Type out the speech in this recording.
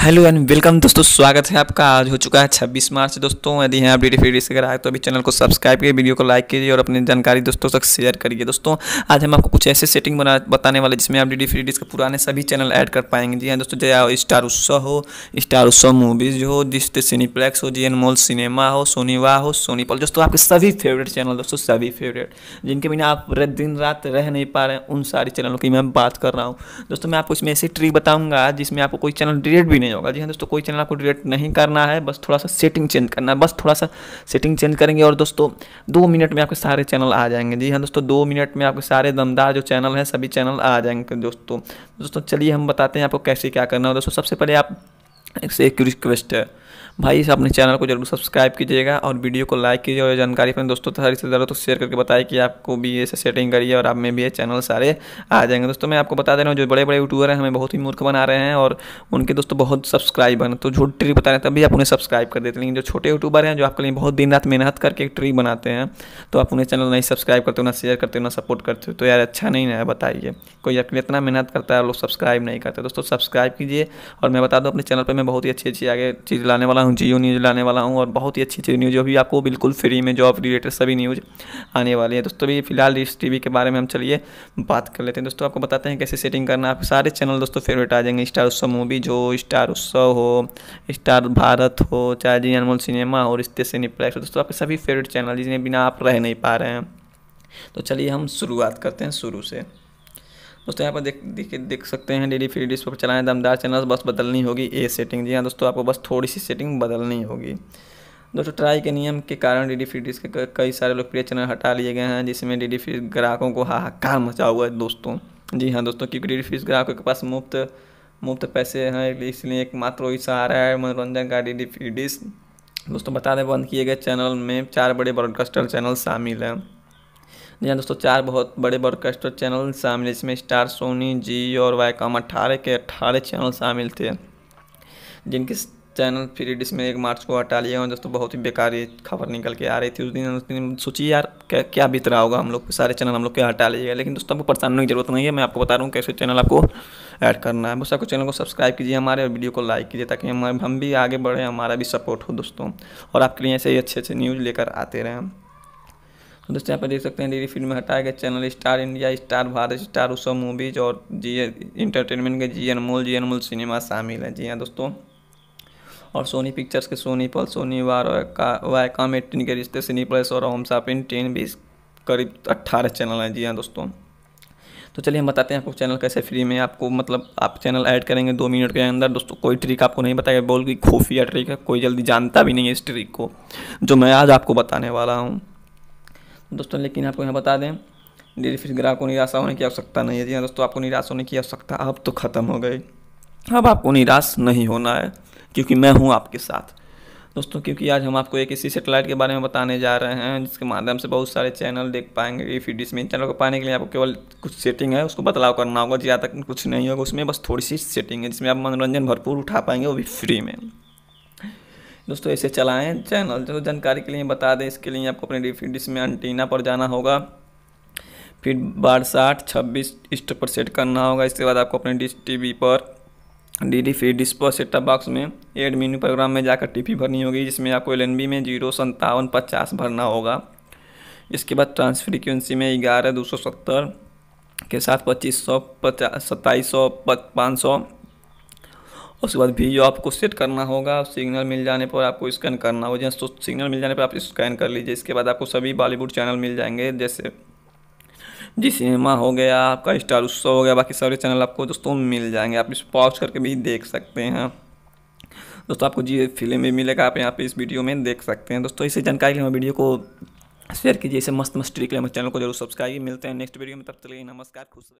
hello and welcome दोस्तों स्वागत है आपका आज हो चुका है 26 मार्च दोस्तों यदि यहाँ आप डी डी से अगर आए तो अभी चैनल को सब्सक्राइब करिए वीडियो को लाइक कीजिए और अपनी जानकारी दोस्तों तक शेयर करिए दोस्तों आज हम आपको कुछ ऐसे सेटिंग बना बताने वाले जिसमें आप डी डी के पुराने सभी चैनल ऐड कर पाएंगे जी हाँ दोस्तों जया स्टार उत्सव हो स्टार उत्सव मूवीज़ हो जिस्ट सिनीप्लेक्स हो जी एन मॉल सिनेमा हो सोनी वाह हो सोनी पॉल दोस्तों आपके सभी फेवरेट चैनल दोस्तों सभी फेवरेट जिनके बिना आप दिन रात रह नहीं पा रहे हैं उन सारे चैनलों की मैं बात कर रहा हूँ दोस्तों मैं आपको इसमें ऐसी ट्रिक बताऊँगा जिसमें आपको कोई चैनल डिलीट भी नहीं नहीं होगा जी हाँ दोस्तों कोई चैनल आपको डिलीट नहीं करना है बस थोड़ा सा सेटिंग चेंज करना है बस थोड़ा सा सेटिंग चेंज करेंगे और दोस्तों दो मिनट में आपके सारे चैनल आ जाएंगे जी हाँ दोस्तों दो मिनट में आपके सारे दमदार जो चैनल हैं सभी चैनल आ जाएंगे दोस्तों दोस्तों चलिए हम बताते हैं आपको कैसे क्या करना है दोस्तों सबसे पहले आप एक रिक्वेस्ट है भाई अपने चैनल को जरूर सब्सक्राइब कीजिएगा और वीडियो को लाइक कीजिए और जानकारी अपने दोस्तों तथा रिश्तेदारों तो शेयर करके बताए कि आपको भी ये सेटिंग करिए और आप में भी ये चैनल सारे आ जाएंगे दोस्तों मैं आपको बता दे रहा हूँ जो बड़े बड़े यूट्यूबर हैं हमें बहुत ही मूर्ख बना रहे हैं और उनके दोस्तों बहुत सब्सक्राइबर हैं तो झूठ ट्री बता रहे हैं तभी आप उन्हें सब्सक्राइब कर देते लेकिन जो छोटे यूट्यूबर हैं जो आपके लिए बहुत दिन रात मेहनत करके एक ट्री बनाते हैं तो आप उन्हें चैनल नहीं सब्सक्राइब करते ना शेयर करते ना सपोर्ट करते हो तो यार अच्छा नहीं है बताइए कोई आपके इतना मेहनत करता है लोग सब्सक्राइब नहीं करते दोस्तों सब्सक्राइब कीजिए और मैं बता दूँ अपने चैनल पर मैं बहुत ही अच्छी अच्छी आगे चीज़ ला लाने वाला हूँ जियो न्यूज़ लाने वाला हूँ और बहुत ही अच्छी अच्छी न्यूज़ अभी आपको बिल्कुल फ्री में जॉब रिलेटेड सभी न्यूज़ आने वाली है दोस्तों अभी फिलहाल इस टी के बारे में हम चलिए बात कर लेते हैं दोस्तों आपको बताते हैं कैसे सेटिंग करना आप सारे चैनल दोस्तों फेवरेट आ जाएंगे स्टार उत्सव मूवी जो स्टार उत्सव हो स्टार भारत हो चाहे जी अनमोल सिनेमा हो रिश्ते से निप्लेक्स हो दोस्तों आपके सभी फेवरेट चैनल जिन्हें बिना आप रह नहीं पा रहे हैं तो चलिए हम शुरुआत करते हैं शुरू से दोस्तों यहाँ पर देख देख देख सकते हैं डी डी फ्री डिश पर चलाएं दमदार चैनल बस बदलनी होगी ए सेटिंग जी हाँ दोस्तों आपको बस थोड़ी सी सेटिंग बदलनी होगी दोस्तों ट्राई के नियम के कारण डी डी फ्री डिश के कई सारे लोकप्रिय चैनल हटा लिए गए हैं जिसमें डी डी फ्री ग्राहकों को हाहाकार मचा हुआ है दोस्तों जी हाँ दोस्तों क्योंकि डी डी फ्री ग्राहकों के पास मुफ्त मुफ्त पैसे हैं इसलिए एकमात्र वही सहारा है मनोरंजन का डी डी फ्री डिश दोस्तों बता दें बंद किए गए चैनल में चार बड़े ब्रॉडकास्टर चैनल शामिल हैं जी हाँ दोस्तों चार बहुत बड़े ब्रॉडकास्टर चैनल शामिल इसमें स्टार सोनी जी और वाईकॉम अट्ठारह के अट्ठारह चैनल शामिल थे जिनके चैनल फ्री डिस में एक मार्च को हटा लिया और दोस्तों बहुत ही बेकार ये खबर निकल के आ रही थी उस दिन उस दिन सोचिए यार क्या क्या बीत रहा होगा हम लोग सारे चैनल हम लोग के हटा लिए लेकिन दोस्तों आपको परेशान होने की जरूरत नहीं है मैं आपको बता रहा हूँ कैसे चैनल आपको ऐड करना है बस आपको चैनल को सब्सक्राइब कीजिए हमारे और वीडियो को लाइक कीजिए ताकि हम हम भी आगे बढ़ें हमारा भी सपोर्ट हो दोस्तों और आपके लिए ऐसे ही अच्छे अच्छे न्यूज़ लेकर आते रहें तो दोस्तों यहाँ पर देख सकते हैं डी फिल्म हटाया गया channel Star India Star Bharat Star Utsav movies और जी इंटरटेनमेंट के जी अनमोल जी अनमोल सिनेमा शामिल है जी हाँ दोस्तों और सोनी पिक्चर्स के सोनी पल सोनी वार वायकाम एट्टीन के रिश्ते सिनी प्लस और होम सापिन टेन भी करीब अट्ठारह चैनल हैं जी हाँ दोस्तों तो चलिए हम बताते हैं आपको चैनल कैसे फ्री में आपको मतलब आप चैनल ऐड करेंगे दो मिनट के अंदर दोस्तों कोई ट्रिक आपको नहीं बताएगा बोल की खुफिया ट्रिक है कोई जल्दी जानता भी नहीं है इस ट्रिक को जो मैं आज आपको बताने वाला हूँ दोस्तों लेकिन आपको यहाँ बता दें डेली फिश ग्राहक को निराशा होने की आवश्यकता नहीं है जी हाँ दोस्तों आपको निराश होने की आवश्यकता अब तो ख़त्म हो गई अब आपको निराश नहीं होना है क्योंकि मैं हूँ आपके साथ दोस्तों क्योंकि आज हम आपको एक इसी सेटेलाइट के बारे में बताने जा रहे हैं जिसके माध्यम से बहुत सारे चैनल देख पाएंगे ई फी में चैनल को पाने के लिए आपको केवल कुछ सेटिंग है उसको बदलाव करना होगा ज़्यादा तक कुछ नहीं होगा उसमें बस थोड़ी सी सेटिंग है जिसमें आप मनोरंजन भरपूर उठा पाएंगे वो भी फ्री में दोस्तों ऐसे चलाएं चैनल जो जानकारी के लिए बता दें इसके लिए आपको अपने डिफी में अंटीना पर जाना होगा फिर बार साठ छब्बीस इस्ट पर सेट करना होगा इसके बाद आपको अपने डिश टीवी पर डी डी फिर डिस्पो सेटअप बॉक्स में एड मीनू प्रोग्राम में जाकर टीपी भरनी होगी जिसमें आपको एल में जीरो संतावन पचास भरना होगा इसके बाद ट्रांस फ्रिक्वेंसी में ग्यारह दो सौ सत्तर के साथ पच्चीस सौ पचास सत्ताईस सौ पाँच सौ उसके बाद वीडियो आपको सेट करना होगा सिग्नल मिल जाने पर आपको स्कैन करना होगा जैसे तो सिग्नल मिल जाने पर आप स्कैन कर लीजिए इसके बाद आपको सभी बॉलीवुड चैनल मिल जाएंगे जैसे जी सिनेमा हो गया आपका स्टार उत्सव हो गया बाकी सारे चैनल आपको दोस्तों मिल जाएंगे आप इस पॉज करके भी देख सकते हैं दोस्तों आपको जी फिल्म भी मिलेगा आप यहाँ पे इस वीडियो में देख सकते हैं दोस्तों इसी जानकारी के लिए वीडियो को शेयर कीजिए इसे मस्त मस्त ट्रिक लिए चैनल को जरूर सब्सक्राइब मिलते हैं नेक्स्ट वीडियो में तब तक नमस्कार खुश